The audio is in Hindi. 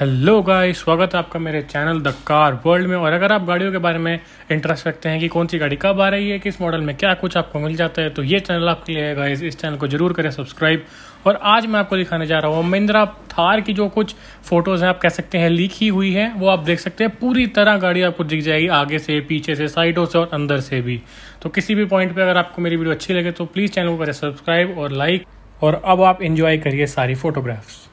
हेलो गाइस स्वागत है आपका मेरे चैनल द कार वर्ल्ड में और अगर आप गाड़ियों के बारे में इंटरेस्ट रखते हैं कि कौन सी गाड़ी कब आ रही है किस मॉडल में क्या कुछ आपको मिल जाता है तो ये चैनल आपके लिए है गाइस इस चैनल को जरूर करें सब्सक्राइब और आज मैं आपको दिखाने जा रहा हूँ महिंद्रा थार की जो कुछ फोटोज़ हैं आप कह सकते हैं लीक ही हुई है वो आप देख सकते हैं पूरी तरह गाड़ी आपको दिख जाएगी आगे से पीछे से साइडों से और अंदर से भी तो किसी भी पॉइंट पर अगर आपको मेरी वीडियो अच्छी लगे तो प्लीज़ चैनल को करें सब्सक्राइब और लाइक और अब आप इंजॉय करिए सारी फोटोग्राफ्स